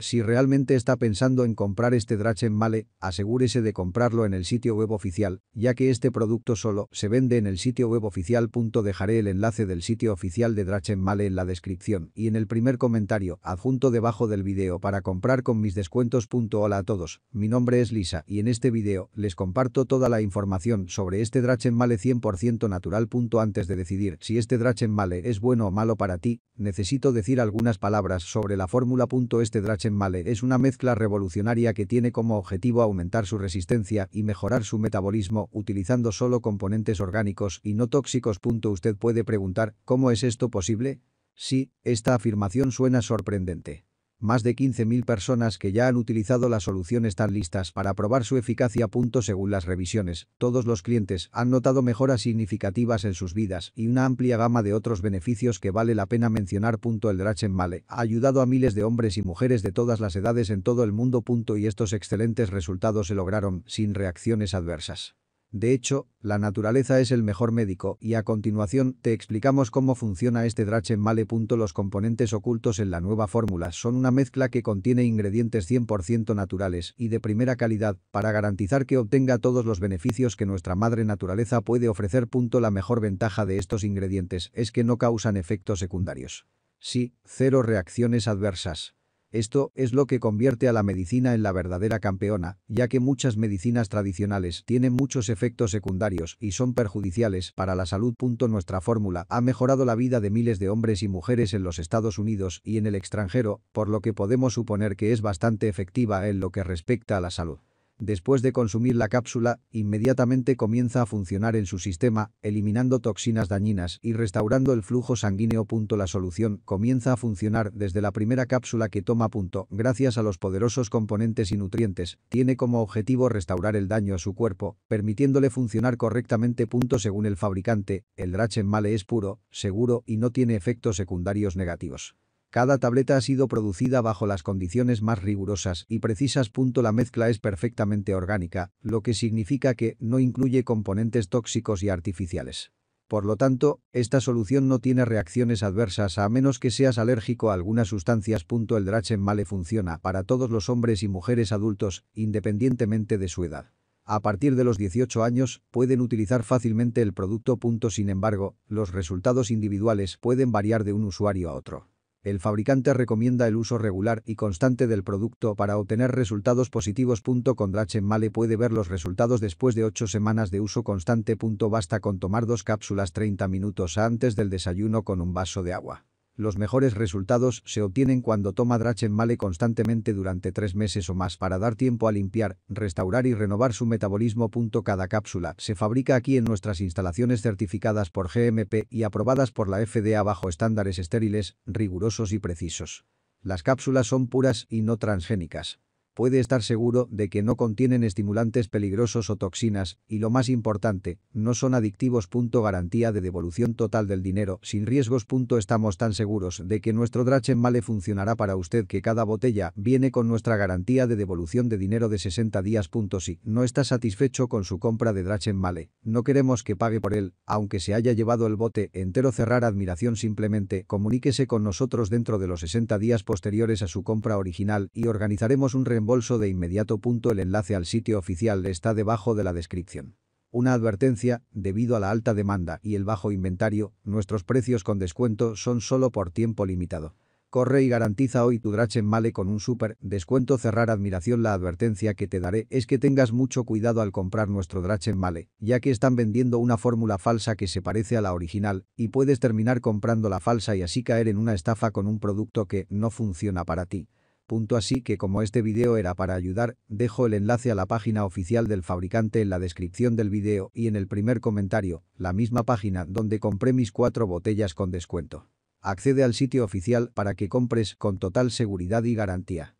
Si realmente está pensando en comprar este Drachen Male, asegúrese de comprarlo en el sitio web oficial, ya que este producto solo se vende en el sitio web oficial. Dejaré el enlace del sitio oficial de Drachen Male en la descripción y en el primer comentario adjunto debajo del video para comprar con mis descuentos. Hola a todos, mi nombre es Lisa y en este video les comparto toda la información sobre este Drachen Male 100% natural. Antes de decidir si este Drachen Male es bueno o malo para ti, necesito decir algunas palabras sobre la fórmula. Este Drachen Male es una mezcla revolucionaria que tiene como objetivo aumentar su resistencia y mejorar su metabolismo utilizando solo componentes orgánicos y no tóxicos. Usted puede preguntar, ¿cómo es esto posible? Sí, esta afirmación suena sorprendente. Más de 15.000 personas que ya han utilizado la solución están listas para probar su eficacia. Según las revisiones, todos los clientes han notado mejoras significativas en sus vidas y una amplia gama de otros beneficios que vale la pena mencionar. El Drachen Male ha ayudado a miles de hombres y mujeres de todas las edades en todo el mundo. Y estos excelentes resultados se lograron sin reacciones adversas. De hecho, la naturaleza es el mejor médico y a continuación te explicamos cómo funciona este drache Male. Los componentes ocultos en la nueva fórmula son una mezcla que contiene ingredientes 100% naturales y de primera calidad para garantizar que obtenga todos los beneficios que nuestra madre naturaleza puede ofrecer. La mejor ventaja de estos ingredientes es que no causan efectos secundarios. Sí, cero reacciones adversas. Esto es lo que convierte a la medicina en la verdadera campeona, ya que muchas medicinas tradicionales tienen muchos efectos secundarios y son perjudiciales para la salud. Nuestra fórmula ha mejorado la vida de miles de hombres y mujeres en los Estados Unidos y en el extranjero, por lo que podemos suponer que es bastante efectiva en lo que respecta a la salud. Después de consumir la cápsula, inmediatamente comienza a funcionar en su sistema, eliminando toxinas dañinas y restaurando el flujo sanguíneo. La solución comienza a funcionar desde la primera cápsula que toma. Gracias a los poderosos componentes y nutrientes, tiene como objetivo restaurar el daño a su cuerpo, permitiéndole funcionar correctamente. Según el fabricante, el Drachenmale es puro, seguro y no tiene efectos secundarios negativos. Cada tableta ha sido producida bajo las condiciones más rigurosas y precisas. La mezcla es perfectamente orgánica, lo que significa que no incluye componentes tóxicos y artificiales. Por lo tanto, esta solución no tiene reacciones adversas a menos que seas alérgico a algunas sustancias. El Drachen Male funciona para todos los hombres y mujeres adultos, independientemente de su edad. A partir de los 18 años, pueden utilizar fácilmente el producto. Sin embargo, los resultados individuales pueden variar de un usuario a otro. El fabricante recomienda el uso regular y constante del producto para obtener resultados positivos. Con male puede ver los resultados después de 8 semanas de uso constante. Basta con tomar dos cápsulas 30 minutos antes del desayuno con un vaso de agua. Los mejores resultados se obtienen cuando toma Drachen Male constantemente durante tres meses o más para dar tiempo a limpiar, restaurar y renovar su metabolismo. Cada cápsula se fabrica aquí en nuestras instalaciones certificadas por GMP y aprobadas por la FDA bajo estándares estériles, rigurosos y precisos. Las cápsulas son puras y no transgénicas puede estar seguro de que no contienen estimulantes peligrosos o toxinas, y lo más importante, no son adictivos. Garantía de devolución total del dinero sin riesgos. Estamos tan seguros de que nuestro Drachen Male funcionará para usted que cada botella viene con nuestra garantía de devolución de dinero de 60 días. Si no está satisfecho con su compra de Drachen Male, no queremos que pague por él, aunque se haya llevado el bote entero cerrar admiración simplemente comuníquese con nosotros dentro de los 60 días posteriores a su compra original y organizaremos un reembolso bolso de inmediato. punto El enlace al sitio oficial está debajo de la descripción. Una advertencia, debido a la alta demanda y el bajo inventario, nuestros precios con descuento son solo por tiempo limitado. Corre y garantiza hoy tu Drachen Male con un super descuento cerrar admiración la advertencia que te daré es que tengas mucho cuidado al comprar nuestro Drachen Male, ya que están vendiendo una fórmula falsa que se parece a la original y puedes terminar comprando la falsa y así caer en una estafa con un producto que no funciona para ti. Punto así que como este video era para ayudar, dejo el enlace a la página oficial del fabricante en la descripción del video y en el primer comentario, la misma página donde compré mis cuatro botellas con descuento. Accede al sitio oficial para que compres con total seguridad y garantía.